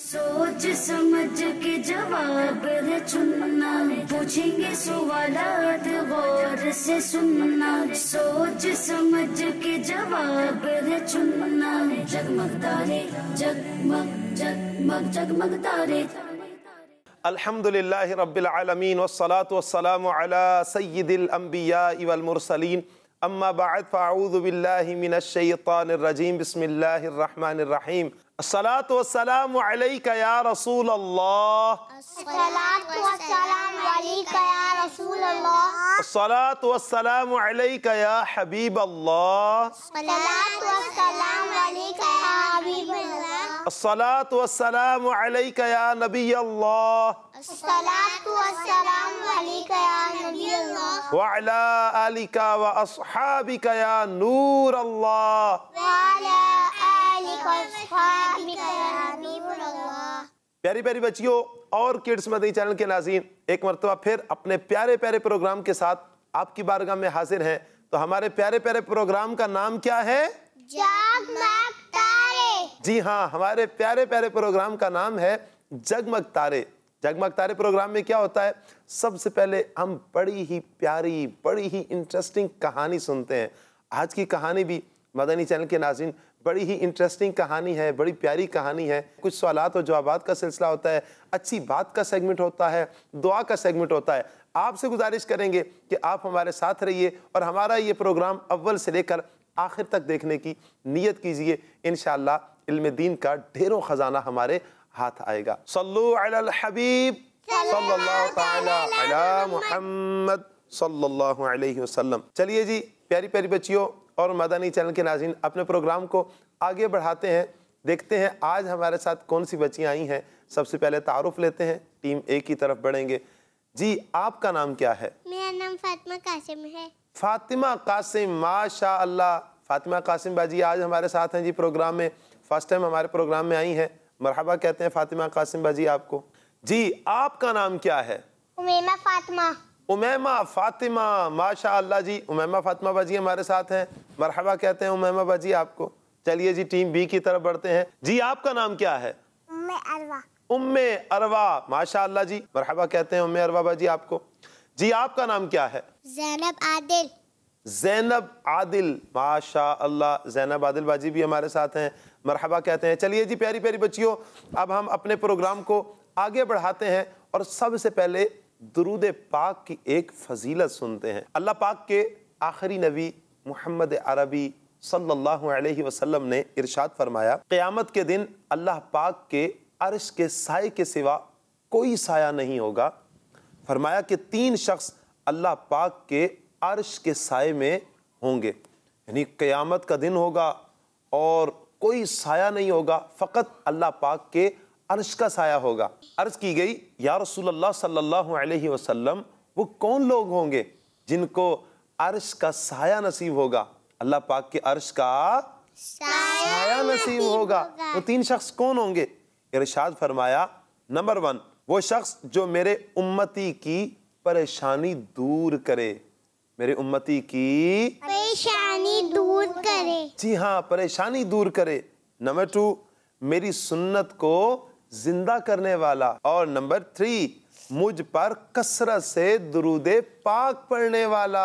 सोच समझ के जवाब है चुनना पूछेंगे सवालात गौर से सुनना सोच समझ के जवाब चुनना जगमग तारे जगमग जगमग जगमग तारे अल्हम्दुलिल्लाह रब्बिल आलमीन वस्सलातु वस्सलामु अला सय्यिदिल अंबिया वल मुरसलीन अम्मा बाद फ़ाऊज़ु बिल्लाहि मिनश शैतानिर रजीम बिस्मिल्लाहिर रहमानिर रहीम الصلاة والسلام عليك يا رسول الله الصلاة والسلام عليك يا رسول الله الصلاة والسلام عليك يا حبيب الله الصلاة والسلام عليك يا حبيب الله الصلاة والسلام عليك يا نبي الله الصلاة والسلام عليك يا نبي الله وعلى آلك وأصحابك يا نور الله وعلى प्यारी प्यारी बच्चियों और किड्स मदनी चैनल के नाजीन एक मरतबा फिर अपने प्यारे प्यारे प्रोग्राम के साथ आपकी बारगाह में हाजिर हैं तो हमारे प्यारे प्यारे प्रोग्राम का नाम क्या है जगमग तारे जी हाँ हमारे प्यारे प्यारे प्रोग्राम का नाम है जगमग तारे जगमग तारे प्रोग्राम में क्या होता है सबसे पहले हम बड़ी ही प्यारी बड़ी ही इंटरेस्टिंग कहानी सुनते हैं आज की कहानी भी मदनी चैनल के नाजिन बड़ी ही इंटरेस्टिंग कहानी है बड़ी प्यारी कहानी है कुछ सवाल और जवाब का सिलसिला होता है अच्छी बात का सेगमेंट होता है दुआ का सेगमेंट होता है आपसे गुजारिश करेंगे कि आप हमारे साथ रहिए और हमारा ये प्रोग्राम अव्वल से लेकर आखिर तक देखने की नीयत कीजिए इन इल्म दीन का ढेरों ख़जाना हमारे हाथ आएगा सल्लु अल हबीब सल्लल्लाहु अलैहि वसल्लम चलिए जी प्यारी प्यारी बच्चियों और मदानी चैनल के नाजिन अपने प्रोग्राम को आगे बढ़ाते हैं देखते हैं आज हमारे साथ कौन सी बच्चियाँ आई हैं सबसे पहले तारुफ लेते हैं टीम ए की तरफ बढ़ेंगे जी आपका नाम क्या है मेरा नाम फातिमा कासिम है फातिमा कासिम माशा अल्लाह फातिमा कासिम बाजी आज हमारे साथ हैं जी प्रोग्राम में फर्स्ट टाइम हमारे प्रोग्राम में आई हैं मरहबा कहते हैं फातिमा कासिम बाजी आपको जी आपका नाम क्या है उमेमा फातिमा उमैमा फ़ातिमा माशा अल्लाह जी उमैमा फ़ातिमा बाजी हमारे साथ हैं मरहबा कहते हैं उमैमा बाजी आपको चलिए जी टीम बी की तरफ बढ़ते हैं जी आपका नाम क्या है उम्मे अरवा उम्मे अरवा माशा अल्लाह जी मरहबा कहते हैं उम्मे अरवा बाजी आपको जी आपका नाम क्या है जैनब आदिल जैनब आदिल माशा अल्लाह जैनब आदिल बाजी भी हमारे साथ हैं मरहबा कहते हैं चलिए जी प्यारी प्यारी बच्चियों अब हम अपने प्रोग्राम को आगे बढ़ाते हैं और सबसे पहले दरूद पाक की एक फजीलत सुनते हैं अल्लाह पाक के आखिरी नबी मोहम्मद अरबी सल्लल्लाहु अलैहि वसल्लम ने इरशाद फरमाया क़यामत के दिन अल्लाह पाक के अरश के साय के सिवा कोई साया नहीं होगा फरमाया कि तीन शख्स अल्लाह पाक के अरश के साय में होंगे यानी क़यामत का दिन होगा और कोई साया नहीं होगा फ़कत अल्लाह पाक के अर्श का साया होगा अर्ज की गई या रसूल सल्लल्लाहु अलैहि वसल्लम वो कौन लोग होंगे जिनको अर्श का साया नसीब होगा अल्लाह पाक के अर्श का साया नसीब होगा वो तीन शख्स कौन होंगे इरशाद फरमाया नंबर वन वो शख्स जो मेरे उम्मती की परेशानी दूर करे मेरे उम्मती की परेशानी दूर करे जी हाँ परेशानी दूर करे नंबर टू मेरी सुन्नत को जिंदा करने वाला और नंबर थ्री मुझ पर कसरत से दरूद पाक पढ़ने वाला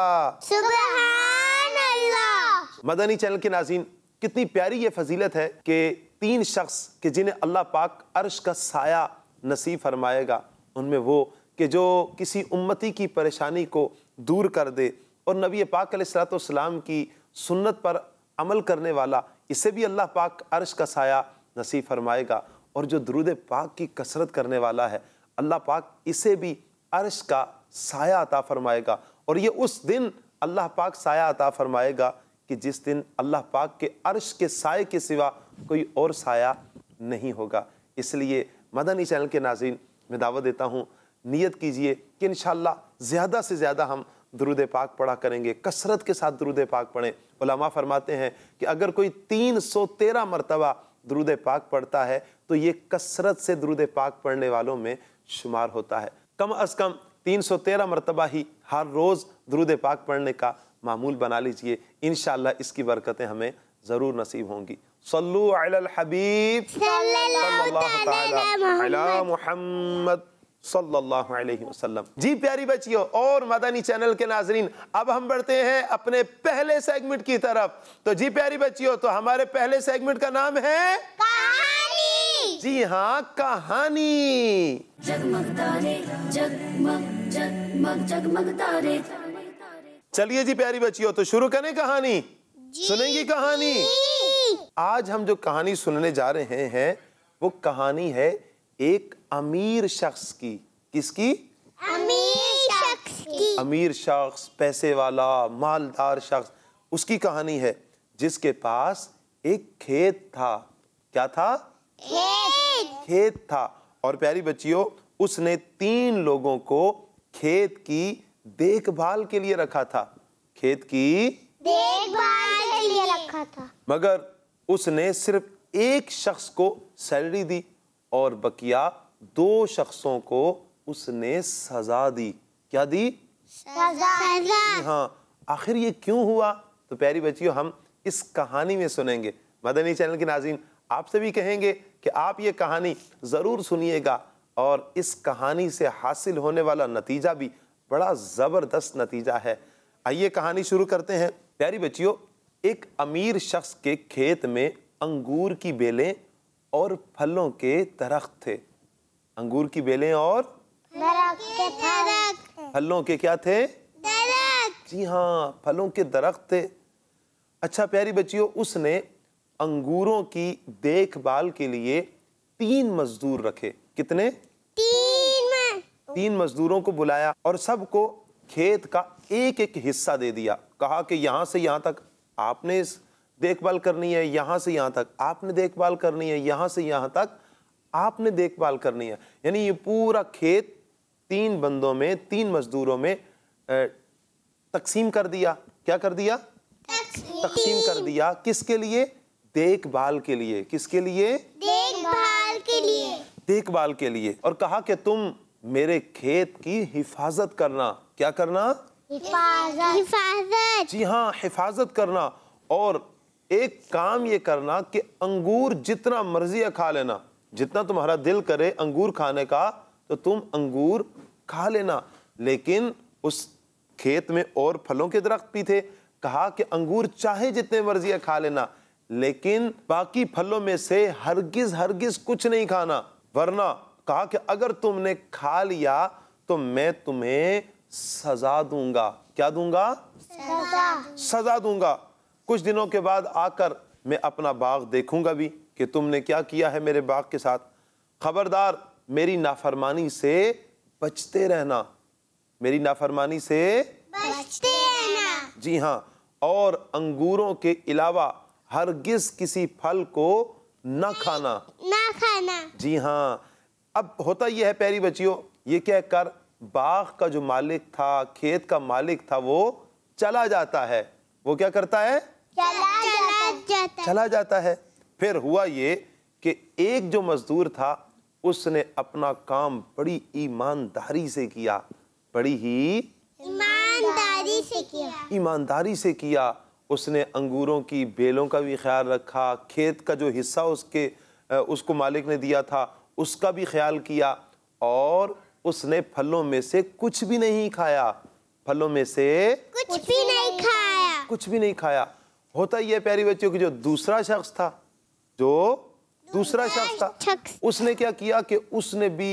मदनी चैनल के नाजीन कितनी प्यारी ये फजीलत है कि तीन शख्स के जिन्हें अल्लाह पाक अर्श का साया नसीब फरमाएगा उनमें वो कि जो किसी उम्मती की परेशानी को दूर कर दे और नबी पाक सलाम की सुन्नत पर अमल करने वाला इसे भी अल्लाह पाक अर्श का साया नसीब फरमाएगा और जो दुरुद पाक की कसरत करने वाला है अल्लाह पाक इसे भी अर्श का साया अता फरमाएगा और ये उस दिन अल्लाह पाक साया अता फरमाएगा कि जिस दिन अल्लाह पाक के अरश के साय के सिवा कोई और साया नहीं होगा इसलिए मदनी चैनल के नाजीन मैं दावा देता हूँ नियत कीजिए कि इन ज़्यादा से ज़्यादा हम दरुद पाक पढ़ा करेंगे कसरत के साथ दरुद पाक पढ़ें उलमा फरमाते हैं कि अगर कोई तीन सौ तेरह मरतबा दुरुद पाक पढ़ता है तो ये कसरत से दरूद पाक पढ़ने वालों में शुमार होता है कम अज़ कम तीन सौ तेरह मरतबा ही हर रोज़ दरूद पाक पढ़ने का मामूल बना लीजिए इन इसकी बरकतें हमें ज़रूर नसीब होंगी सल्लु अल हबीब सल्लल्लाहु अलैहि मोहम्मद सल्लल्लाहु अलैहि वसल्लम जी प्यारी बच्चियों और मदानी चैनल के नाजरीन अब हम बढ़ते हैं अपने पहले सेगमेंट की तरफ तो जी प्यारी बच्चियों तो हमारे पहले सेगमेंट का नाम है कहानी जी हाँ कहानी चलिए जी प्यारी बच्चियों तो शुरू करें कहानी सुनेंगी कहानी आज हम जो कहानी सुनने जा रहे हैं वो कहानी है एक अमीर शख्स की किसकी अमीर शख्स की अमीर शख्स पैसे वाला मालदार शख्स उसकी कहानी है जिसके पास एक खेत था क्या था खेत खेत था और प्यारी बच्चियों उसने तीन लोगों को खेत की देखभाल के लिए रखा था खेत की देखभाल के लिए रखा था मगर उसने सिर्फ एक शख्स को सैलरी दी और बकिया दो शख्सों को उसने सजा दी क्या दी सजा हाँ आखिर ये क्यों हुआ तो प्यारी बच्चियों हम इस कहानी में सुनेंगे मदनी चैनल के नाजीन आपसे भी कहेंगे कि आप ये कहानी ज़रूर सुनिएगा और इस कहानी से हासिल होने वाला नतीजा भी बड़ा ज़बरदस्त नतीजा है आइए कहानी शुरू करते हैं प्यारी बच्चियों एक अमीर शख्स के खेत में अंगूर की बेलें और फलों के दरख्त थे अंगूर की बेलें और के फलों के क्या थे जी हाँ फलों के दरख्त थे अच्छा प्यारी बच्चियों उसने अंगूरों की देखभाल के लिए तीन मजदूर रखे कितने तीन तीन मजदूरों को बुलाया और सबको खेत का एक एक हिस्सा दे दिया कहा कि यहां से यहां तक आपने इस देखभाल करनी है यहां से यहाँ तक आपने देखभाल करनी है यहां से यहां तक आपने देखभाल करनी है यानी ये पूरा खेत तीन बंदों में तीन मजदूरों में तकसीम कर दिया क्या कर दिया तकसीम, तकसीम कर दिया किसके लिए देखभाल के लिए किसके लिए देखभाल के लिए देखभाल के लिए और कहा कि तुम मेरे खेत की हिफाजत करना क्या करना हिफाजत हिफाजत जी हाँ हिफाजत करना और एक काम ये करना कि अंगूर जितना मर्जी है खा लेना जितना तुम्हारा दिल करे अंगूर खाने का तो तुम अंगूर खा लेना लेकिन उस खेत में और फलों के दरख्त भी थे कहा कि अंगूर चाहे जितने मर्जी है खा लेना लेकिन बाकी फलों में से हरगिज हरगिज कुछ नहीं खाना वरना कहा कि अगर तुमने खा लिया तो मैं तुम्हें सजा दूंगा क्या दूंगा सजा सजा दूंगा कुछ दिनों के बाद आकर मैं अपना बाग देखूंगा भी कि तुमने क्या किया है मेरे बाग के साथ खबरदार मेरी नाफरमानी से बचते रहना मेरी नाफरमानी से बचते रहना जी हाँ और अंगूरों के अलावा हरगिज किसी फल को ना खाना ना खाना जी हाँ अब होता यह है पैरी बच्चियों ये कहकर बाग का जो मालिक था खेत का मालिक था वो चला जाता है वो क्या करता है चला जाता चला जाता है फिर हुआ ये कि एक जो मजदूर था उसने अपना काम बड़ी ईमानदारी से किया बड़ी ही ईमानदारी से किया ईमानदारी से किया उसने अंगूरों की बेलों का भी ख्याल रखा खेत का जो हिस्सा उसके उसको मालिक ने दिया था उसका भी ख्याल किया और उसने फलों में से कुछ भी नहीं खाया फलों में से कुछ भी नहीं खाया कुछ भी नहीं खाया होता ही है प्यारी बच्चों की जो दूसरा शख्स था जो दूसरा शख्स था उसने क्या किया कि उसने भी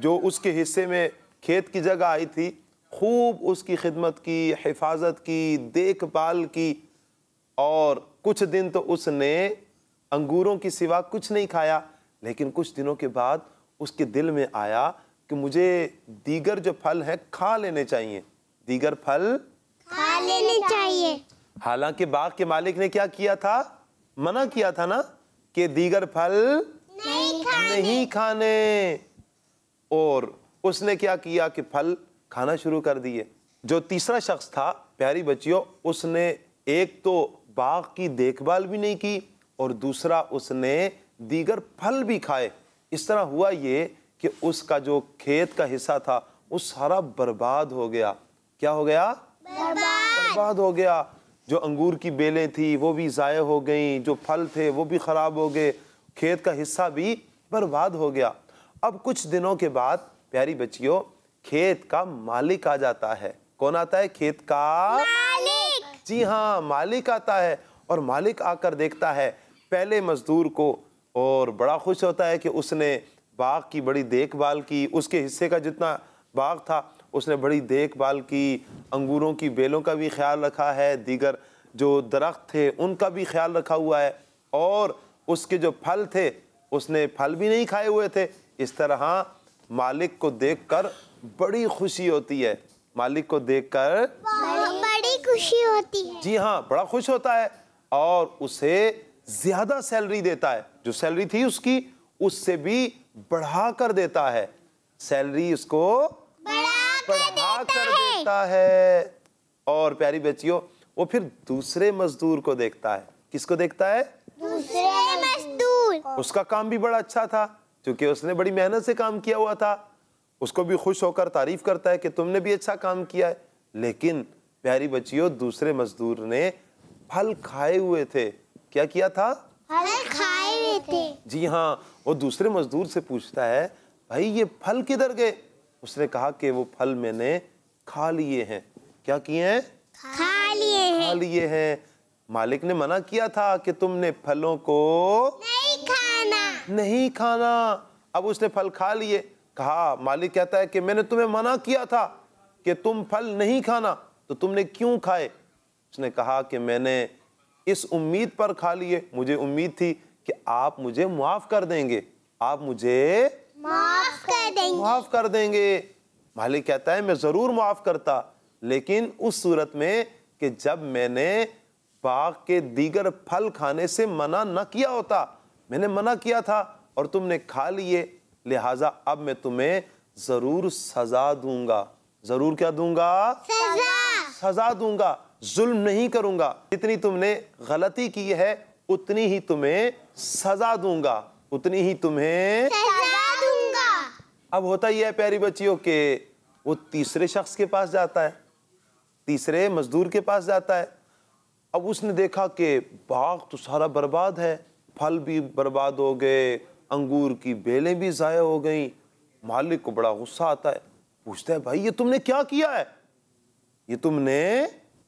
जो उसके हिस्से में खेत की जगह आई थी खूब उसकी खिदमत की हिफाजत की देखभाल की और कुछ दिन तो उसने अंगूरों की सिवा कुछ नहीं खाया लेकिन कुछ दिनों के बाद उसके दिल में आया कि मुझे दीगर जो फल हैं खा लेने चाहिए दीगर फल खा लेने चाहिए हालांकि बाग के मालिक ने क्या किया था मना किया था ना कि दीगर फल नहीं खाने, नहीं खाने। और उसने क्या किया कि फल खाना शुरू कर दिए जो तीसरा शख्स था प्यारी बच्चियों उसने एक तो बाग की देखभाल भी नहीं की और दूसरा उसने दीगर फल भी खाए इस तरह हुआ ये कि उसका जो खेत का हिस्सा था वो सारा बर्बाद हो गया क्या हो गया बर्बाद, बर्बाद हो गया जो अंगूर की बेलें थी वो भी ज़ाय हो गई जो फल थे वो भी ख़राब हो गए खेत का हिस्सा भी बर्बाद हो गया अब कुछ दिनों के बाद प्यारी बच्चियों खेत का मालिक आ जाता है कौन आता है खेत का मालिक जी हाँ मालिक आता है और मालिक आकर देखता है पहले मजदूर को और बड़ा खुश होता है कि उसने बाग की बड़ी देखभाल की उसके हिस्से का जितना बाग था उसने बड़ी देखभाल की अंगूरों की बेलों का भी ख्याल रखा है दीगर जो दरख्त थे उनका भी ख्याल रखा हुआ है और उसके जो फल थे उसने फल भी नहीं खाए हुए थे इस तरह मालिक को देखकर बड़ी खुशी होती है मालिक को देखकर बड़ी खुशी होती है जी हाँ बड़ा खुश होता है और उसे ज़्यादा सैलरी देता है जो सैलरी थी उसकी उससे भी बढ़ा कर देता है सैलरी उसको पर हाँ कर देता है और प्यारी बेचियो वो फिर दूसरे मजदूर को देखता है किसको देखता है दूसरे मजदूर उसका काम भी बड़ा अच्छा था क्योंकि उसने बड़ी मेहनत से काम किया हुआ था उसको भी खुश होकर तारीफ करता है कि तुमने भी अच्छा काम किया है लेकिन प्यारी बच्चियों दूसरे मजदूर ने फल खाए हुए थे क्या किया था फल खाए हुए थे जी हाँ वो दूसरे मजदूर से पूछता है भाई ये फल किधर गए उसने कहा कि वो फल मैंने खा लिए हैं क्या किए हैं खा लिए हैं खा लिए हैं मालिक ने मना किया था कि तुमने फलों को नहीं खाना नहीं खाना अब उसने फल खा लिए कहा मालिक कहता है कि मैंने तुम्हें मना किया था कि तुम फल नहीं खाना तो तुमने क्यों खाए उसने कहा कि मैंने इस उम्मीद पर खा लिए मुझे उम्मीद थी कि आप मुझे माफ़ कर देंगे आप मुझे माफ कर देंगे माफ कर देंगे मालिक कहता है मैं जरूर माफ करता लेकिन उस सूरत में कि जब मैंने बाग के दीगर फल खाने से मना न किया होता मैंने मना किया था और तुमने खा लिए लिहाजा अब मैं तुम्हें जरूर सजा दूंगा जरूर क्या दूंगा सजा सजा दूंगा जुल्म नहीं करूंगा जितनी तुमने गलती की है उतनी ही तुम्हें सजा दूंगा उतनी ही तुम्हें अब होता यह है प्यारी बच्चियों के वो तीसरे शख्स के पास जाता है तीसरे मजदूर के पास जाता है अब उसने देखा कि बाग तो सारा बर्बाद है फल भी बर्बाद हो गए अंगूर की बेलें भी ज़ाया हो गई मालिक को बड़ा गुस्सा आता है पूछता है भाई ये तुमने क्या किया है ये तुमने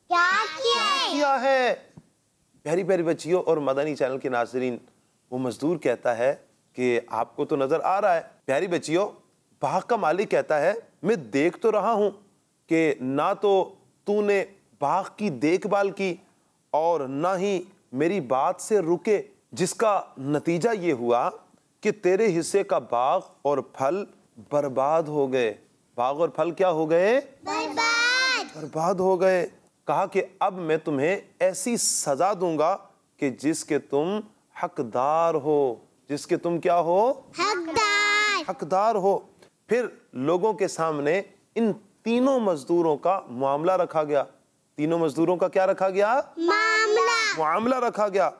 क्या किया, क्या किया है प्यारी प्यारी बच्चियों और मदनी चैनल के नाजरीन वो मजदूर कहता है कि आपको तो नज़र आ रहा है प्यारी बच्चियों बाग का मालिक कहता है मैं देख तो रहा हूं कि ना तो तूने बाग की देखभाल की और ना ही मेरी बात से रुके जिसका नतीजा ये हुआ कि तेरे हिस्से का बाग और फल बर्बाद हो गए बाग और फल क्या हो गए बर्बाद बर्बाद हो गए कहा कि अब मैं तुम्हें ऐसी सजा दूंगा कि जिसके तुम हकदार हो जिसके तुम क्या हो हकदार हकदार हो फिर लोगों के सामने इन तीनों मजदूरों का मामला रखा गया तीनों मजदूरों का क्या रखा गया मामला मामला रखा गया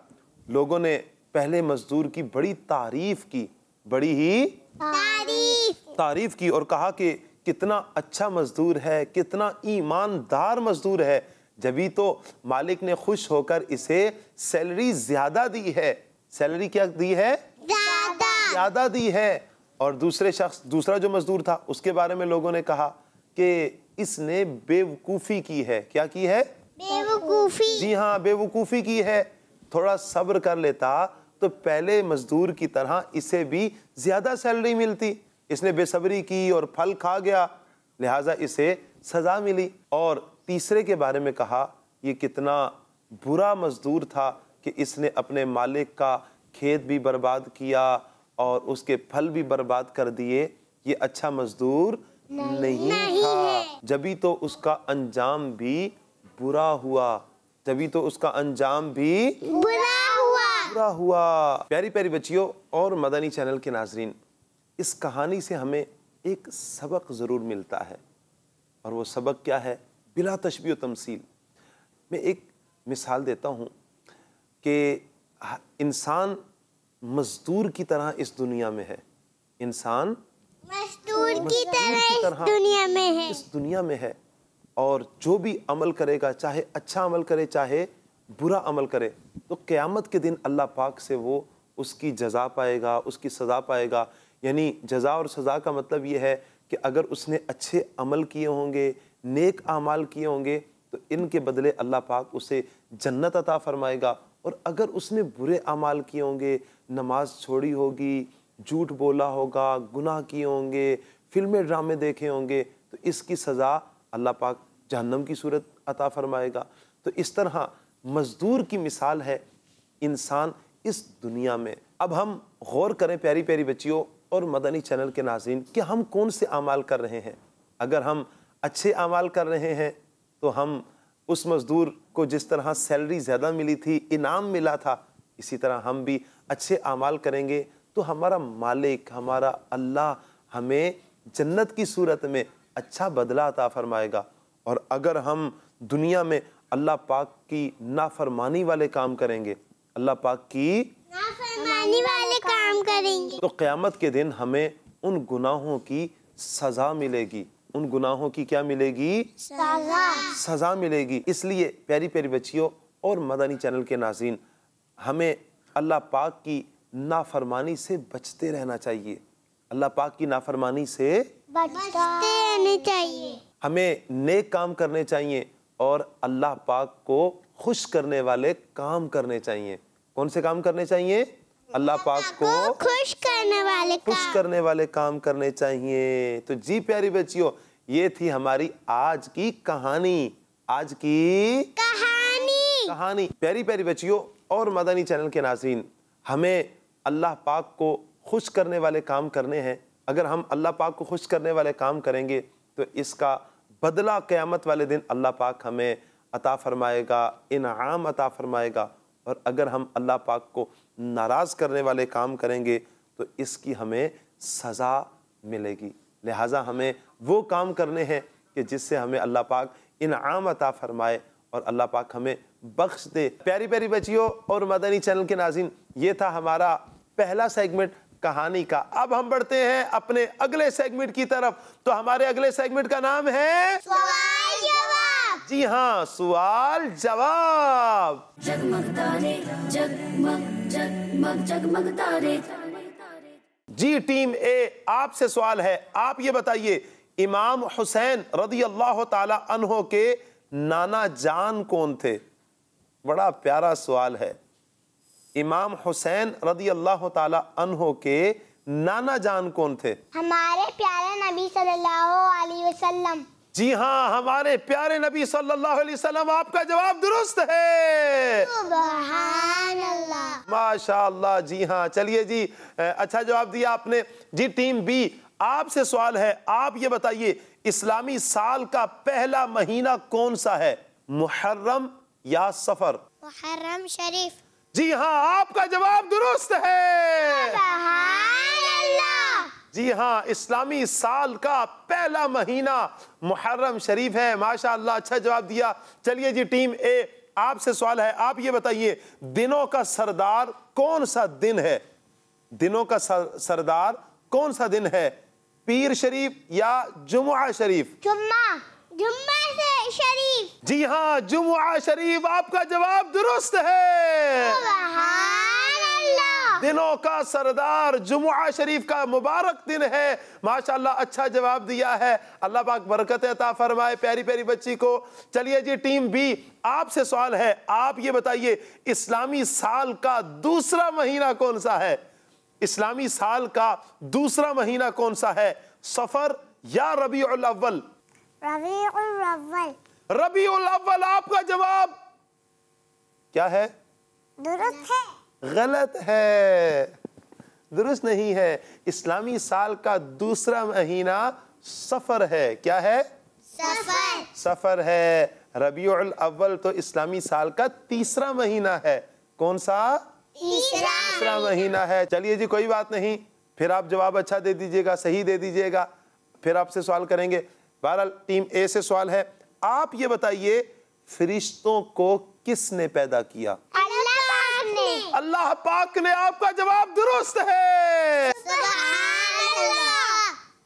लोगों ने पहले मजदूर की बड़ी तारीफ की बड़ी ही तारीफ तारीफ की और कहा कि कितना अच्छा मजदूर है कितना ईमानदार मजदूर है जबी तो मालिक ने खुश होकर इसे सैलरी ज्यादा दी है सैलरी क्या दी है ज्यादा दी है और दूसरे शख्स दूसरा जो मज़दूर था उसके बारे में लोगों ने कहा कि इसने बेवकूफ़ी की है क्या की है बेवकूफ़ी जी हाँ बेवकूफ़ी की है थोड़ा सब्र कर लेता तो पहले मज़दूर की तरह इसे भी ज़्यादा सैलरी मिलती इसने बेसब्री की और फल खा गया लिहाजा इसे सज़ा मिली और तीसरे के बारे में कहा ये कितना बुरा मज़दूर था कि इसने अपने मालिक का खेत भी बर्बाद किया और उसके फल भी बर्बाद कर दिए ये अच्छा मजदूर नहीं, नहीं, नहीं था जबी तो उसका अंजाम भी बुरा हुआ जबी तो उसका अंजाम भी बुरा हुआ बुरा हुआ प्यारी प्यारी बच्चियों और मदनी चैनल के नाजरीन इस कहानी से हमें एक सबक ज़रूर मिलता है और वो सबक क्या है बिला तशबी तमसील मैं एक मिसाल देता हूँ कि इंसान मजदूर की तरह इस दुनिया में है इंसान मजदूर की तरह इस दुनिया में है इस दुनिया में है और जो भी अमल करेगा चाहे अच्छा अमल करे चाहे बुरा अमल करे तो क़यामत के दिन अल्लाह पाक से वो उसकी जजा पाएगा उसकी सज़ा पाएगा यानी जजा और सज़ा का मतलब ये है कि अगर उसने अच्छे अमल किए होंगे नेक अमाल किए होंगे तो इनके बदले अल्लाह पाक उसे जन्नत अता फरमाएगा और अगर उसने बुरे अमाल किए होंगे नमाज छोड़ी होगी झूठ बोला होगा गुनाह किए होंगे फिल्में ड्रामे देखे होंगे तो इसकी सज़ा अल्लाह पाक जहन्नम की सूरत अता फरमाएगा तो इस तरह मज़दूर की मिसाल है इंसान इस दुनिया में अब हम गौर करें प्यारी प्यारी बच्चियों और मदनी चैनल के नाजीन कि हम कौन से अमाल कर रहे हैं अगर हम अच्छे अमाल कर रहे हैं तो हम उस मज़दूर को जिस तरह सैलरी ज़्यादा मिली थी इनाम मिला था इसी तरह हम भी अच्छे अमाल करेंगे तो हमारा मालिक हमारा अल्लाह हमें जन्नत की सूरत में अच्छा बदला अता फरमाएगा और अगर हम दुनिया में अल्लाह पाक की नाफरमानी वाले काम करेंगे अल्लाह पाक की नाफरमानी वाले काम करेंगे तो क़्यामत के दिन हमें उन गुनाहों की सज़ा मिलेगी उन गुनाहों की क्या मिलेगी सजा सजा मिलेगी इसलिए प्यारी प्यारी बच्चियों और मदानी चैनल के नाजीन हमें अल्लाह पाक की नाफरमानी से बचते रहना चाहिए अल्लाह पाक की नाफरमानी से बचते रहने चाहिए हमें नेक काम करने चाहिए और अल्लाह पाक को खुश करने वाले काम करने चाहिए कौन से काम करने चाहिए अल्लाह पाक को खुश करने वाले खुश करने वाले काम करने चाहिए तो जी प्यारी बच्चियों ये थी हमारी आज की कहानी आज की कहानी कहानी प्यारी प्यारी बच्चियों और मदनी चैनल के नाजीन हमें अल्लाह पाक को खुश करने वाले काम करने हैं अगर हम अल्लाह पाक को खुश करने वाले काम करेंगे तो इसका बदला क़यामत वाले दिन अल्लाह पाक हमें अता फरमाएगा इनाम अता फरमाएगा और अगर हम अल्लाह पाक को नाराज़ करने वाले काम करेंगे तो इसकी हमें सज़ा मिलेगी लिहाजा हमें वो काम करने हैं कि जिससे हमें अल्लाह पाक इनाम अता फरमाए और अल्लाह पाक हमें बख्श दे प्यारी प्यारी बचियो और मदनी चैनल के नाजिन ये था हमारा पहला सेगमेंट कहानी का अब हम बढ़ते हैं अपने अगले सेगमेंट की तरफ तो हमारे अगले सेगमेंट का नाम है जी हाँ सवाल जवाब जगमग तारे जगमग जगमग जगमग तारे जी टीम ए आपसे सवाल है आप ये बताइए इमाम हुसैन रदी अल्लाह तहो के नाना जान कौन थे बड़ा प्यारा सवाल है इमाम हुसैन रदी अल्लाह तहो के नाना जान कौन थे हमारे प्यारे नबी सल्लल्लाहु अलैहि वसल्लम जी हाँ हमारे प्यारे नबी सल्लल्लाहु अलैहि वसल्लम आपका जवाब दुरुस्त है माशाल्लाह जी हाँ चलिए जी अच्छा जवाब दिया आपने जी टीम बी आपसे सवाल है आप ये बताइए इस्लामी साल का पहला महीना कौन सा है मुहर्रम या सफर मुहर्रम शरीफ जी हाँ आपका जवाब दुरुस्त है जी हाँ इस्लामी साल का पहला महीना मुहर्रम शरीफ है माशा अच्छा जवाब दिया चलिए जी टीम ए आपसे सवाल है आप ये बताइए दिनों का सरदार कौन सा दिन है दिनों का सर, सरदार कौन सा दिन है पीर शरीफ या जुमुआ शरीफ जुम्मा जुम्मा शरीफ जी हाँ जुमुआ शरीफ आपका जवाब दुरुस्त है दिनों का सरदार जुमुआ शरीफ का मुबारक दिन है माशाल्लाह अच्छा जवाब दिया है अल्लाह पाक बरकत अता फरमाए प्यारी प्यारी बच्ची को चलिए जी टीम बी आपसे सवाल है आप ये बताइए इस्लामी साल का दूसरा महीना कौन सा है इस्लामी साल का दूसरा महीना कौन सा है सफर या रबी अव्वल रबी अव्वल रबी अव्वल आपका जवाब क्या है दुरुस्त है गलत है दुरुस्त नहीं है इस्लामी साल का दूसरा महीना सफ़र है क्या है सफ़र सफ़र है रबीउल अव्वल तो इस्लामी साल का तीसरा महीना है कौन सा तीसरा, तीसरा महीना है चलिए जी कोई बात नहीं फिर आप जवाब अच्छा दे दीजिएगा सही दे दीजिएगा फिर आपसे सवाल करेंगे बहरहाल टीम ए से सवाल है आप ये बताइए फरिश्तों को किसने पैदा किया अल्लाह पाक ने आपका जवाब दुरुस्त है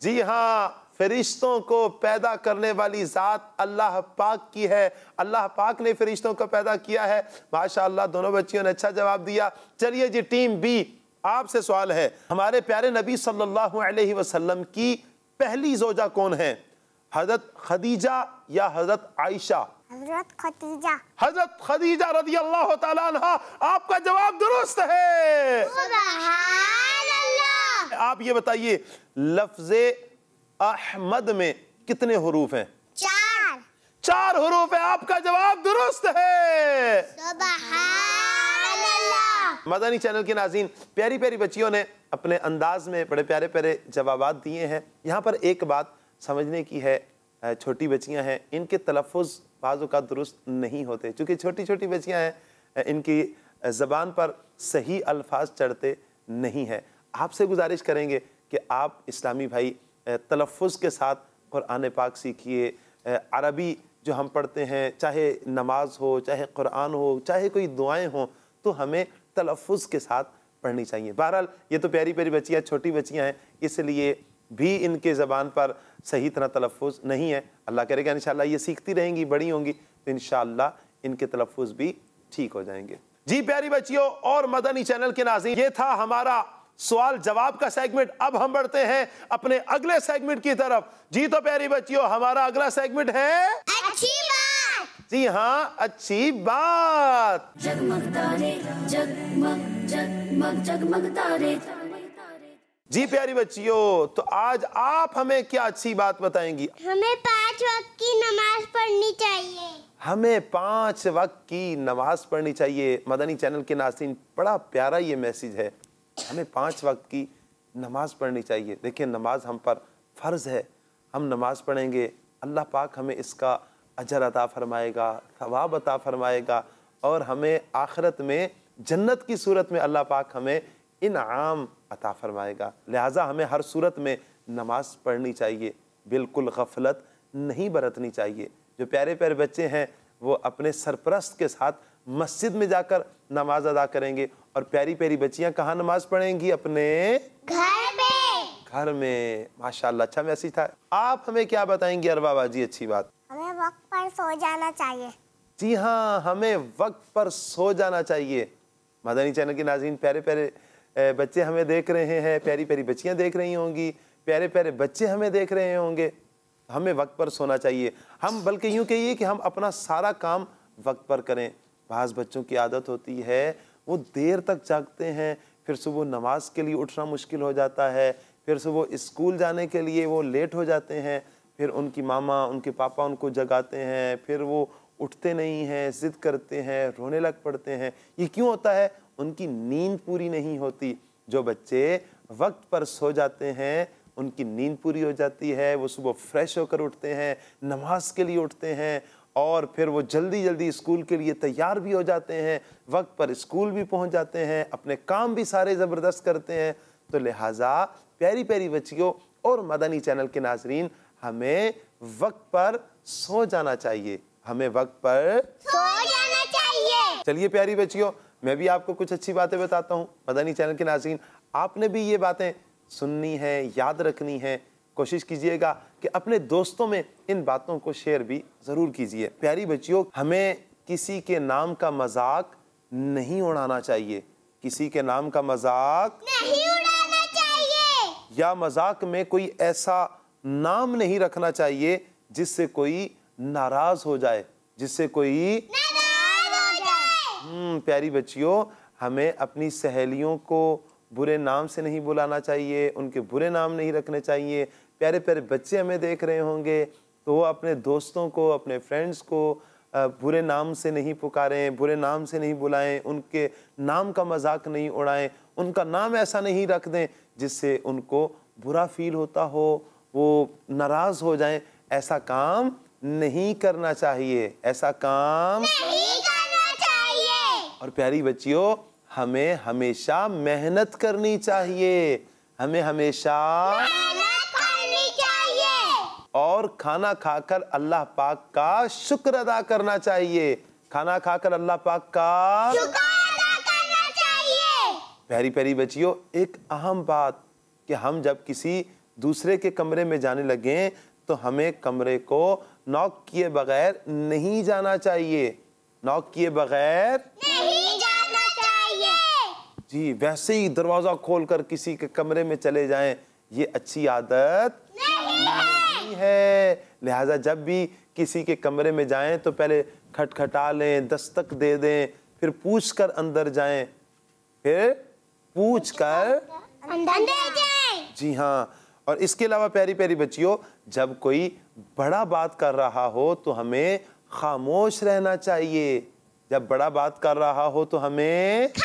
जी हाँ फरिश्तों को पैदा करने वाली ज़ात अल्लाह पाक की है अल्लाह पाक ने फरिश्तों को पैदा किया है माशा दोनों बच्चियों ने अच्छा जवाब दिया चलिए जी टीम बी आपसे सवाल है हमारे प्यारे नबी सल्लल्लाहु अलैहि वसल्लम की पहली जोजा कौन है हजरत खदीजा या हजरत आयशा हजरत खदीजा हजरत खदीजा रजी अल्लाह तला आपका जवाब दुरुस्त है आप ये बताइए लफ्ज अहमद में कितने हरूफ हैं चार चार हरूफ है आपका जवाब दुरुस्त है मदनी चैनल के नाजीन प्यारी प्यारी बच्चियों ने अपने अंदाज में बड़े प्यारे प्यारे जवाब दिए हैं यहाँ पर एक बात समझने की है छोटी बच्चियां हैं इनके तलफ़ बाज़ दुरुस्त नहीं होते चूँकि छोटी छोटी बच्चियां हैं इनकी ज़बान पर सही अल्फाज चढ़ते नहीं है आपसे गुजारिश करेंगे कि आप इस्लामी भाई तलफ़ के साथ कुरान पाक सीखिए अरबी जो हम पढ़ते हैं चाहे नमाज हो चाहे कुरान हो चाहे कोई दुआएं हों तो हमें तलफ़ के साथ पढ़नी चाहिए बहरहाल ये तो प्यारी प्यारी बच्चियाँ छोटी बच्चियाँ हैं इसलिए भी इनके ज़बान पर सही तरह तलफ़ नहीं है अल्लाह करेगा इन ये सीखती रहेंगी बड़ी होंगी तो इन इनके तलफ़ भी ठीक हो जाएंगे जी प्यारी बच्चियों और मदनी चैनल के नाजी ये था हमारा सवाल जवाब का सेगमेंट अब हम बढ़ते हैं अपने अगले सेगमेंट की तरफ जी तो प्यारी बच्चियों हमारा अगला सेगमेंट है अच्छी बात जी हाँ अच्छी बात जगमग तारे जगमग जगमग जगमग तारे जी प्यारी बच्चियों तो आज आप हमें क्या अच्छी बात बताएंगी हमें पांच वक्त की नमाज पढ़नी चाहिए हमें पांच वक्त की नमाज पढ़नी चाहिए मदनी चैनल के नासिन बड़ा प्यारा ये मैसेज है हमें पांच वक्त की नमाज पढ़नी चाहिए देखिए नमाज हम पर फ़र्ज़ है हम नमाज पढ़ेंगे अल्लाह पाक हमें इसका अजर अता फ़रमाएगा सवाब अता फ़रमाएगा और हमें आखरत में जन्नत की सूरत में अल्लाह पाक हमें इनाम अता फरमाएगा लिहाजा हमें हर सूरत में नमाज पढ़नी चाहिए बिल्कुल गफलत नहीं बरतनी चाहिए जो प्यारे प्यारे बच्चे हैं वो अपने सरपरस्त के साथ मस्जिद में जाकर नमाज अदा करेंगे और प्यारी प्यारी बच्चियां कहाँ नमाज पढ़ेंगी अपने घर में घर में माशाल्लाह अच्छा मैसेज था आप हमें क्या बताएंगी अरबाबा जी अच्छी बात हमें वक्त पर सो जाना चाहिए जी हाँ हमें वक्त पर सो जाना चाहिए मदनी चैनल के नाजीन प्यारे प्यारे बच्चे हमें देख रहे हैं प्यारी प्यारी बच्चियाँ देख रही होंगी प्यारे प्यारे बच्चे हमें देख रहे होंगे हमें वक्त पर सोना चाहिए हम बल्कि यूँ कहिए कि हम अपना सारा काम वक्त पर करें बाज़ बच्चों की आदत होती है वो देर तक जागते हैं फिर सुबह नमाज के लिए उठना मुश्किल हो जाता है फिर सुबह स्कूल जाने के लिए वो लेट हो जाते हैं फिर उनकी मामा उनके पापा उनको जगाते हैं फिर वो उठते नहीं हैं जिद करते हैं रोने लग पड़ते हैं ये क्यों होता है उनकी नींद पूरी नहीं होती जो बच्चे वक्त पर सो जाते हैं उनकी नींद पूरी हो जाती है वो सुबह फ्रेश होकर उठते हैं नमाज के लिए उठते हैं और फिर वो जल्दी जल्दी स्कूल के लिए तैयार भी हो जाते हैं वक्त पर स्कूल भी पहुंच जाते हैं अपने काम भी सारे ज़बरदस्त करते हैं तो लिहाजा प्यारी प्यारी बच्चियों और मदनी चैनल के नाजरीन हमें वक्त पर सो जाना चाहिए हमें वक्त पर सो जाना चाहिए चलिए प्यारी बच्चियों मैं भी आपको कुछ अच्छी बातें बताता हूँ मदानी चैनल के नाजीन आपने भी ये बातें सुननी है याद रखनी है कोशिश कीजिएगा कि अपने दोस्तों में इन बातों को शेयर भी ज़रूर कीजिए प्यारी बच्चियों हमें किसी के नाम का मजाक नहीं उड़ाना चाहिए किसी के नाम का मजाक नहीं उड़ाना चाहिए या मजाक में कोई ऐसा नाम नहीं रखना चाहिए जिससे कोई नाराज हो जाए जिससे कोई हम्म, प्यारी बच्चियों हमें अपनी सहेलियों को बुरे नाम से नहीं बुलाना चाहिए उनके बुरे नाम नहीं रखने चाहिए प्यारे प्यारे बच्चे हमें देख रहे होंगे तो वो अपने दोस्तों को अपने फ्रेंड्स को बुरे नाम से नहीं पुकारें बुरे नाम से नहीं बुलाएं उनके नाम का मजाक नहीं उड़ाएं उनका नाम ऐसा नहीं रख दें जिससे उनको बुरा फील होता हो वो नाराज़ हो जाएं ऐसा काम नहीं करना चाहिए ऐसा काम नहीं और प्यारी बच्चियों हमें हमेशा मेहनत करनी चाहिए हमें हमेशा करनी चाहिए और खाना खाकर अल्लाह पाक का शुक्र अदा करना चाहिए खाना खाकर अल्लाह पाक का अदा करना चाहिए प्यारी प्यारी बच्चियों एक अहम बात कि हम जब किसी दूसरे के कमरे में जाने लगे तो हमें कमरे को नॉक किए बगैर नहीं जाना चाहिए नॉक किए बगैर जी वैसे ही दरवाज़ा खोलकर किसी के कमरे में चले जाएं ये अच्छी आदत नहीं, है।, लिहाजा जब भी किसी के कमरे में जाएं तो पहले खटखटा लें दस्तक दे दें फिर पूछ कर अंदर जाएं फिर पूछ कर अंदर जाएं जी हाँ और इसके अलावा प्यारी प्यारी बच्चियों जब कोई बड़ा बात कर रहा हो तो हमें खामोश रहना चाहिए जब बड़ा बात कर रहा हो तो हमें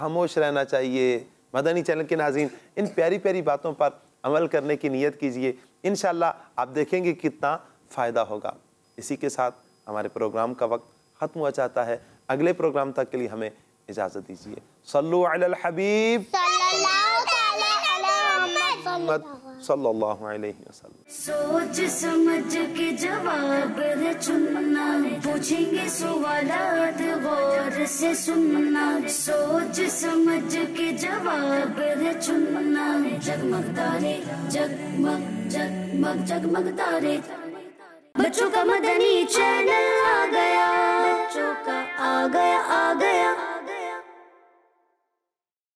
खामोश रहना चाहिए मदनी चैनल के नाजीन इन प्यारी प्यारी बातों पर अमल करने की नीयत कीजिए इन आप देखेंगे कितना फ़ायदा होगा इसी के साथ हमारे प्रोग्राम का वक्त ख़त्म हुआ चाहता है अगले प्रोग्राम तक के लिए हमें इजाज़त दीजिए सल्लल्लाहु अलैहि हबीब सल्लल्लाहु अलैहि वसल्लम सोच समझ के जवाब है चुनना पूछेंगे सवालात गौर से सुनना सोच समझ के जवाब है चुनना जगमग तारे जगमग जगमग जगमग तारे बच्चों का मदनी चैनल आ गया बच्चों का आ गया आ गया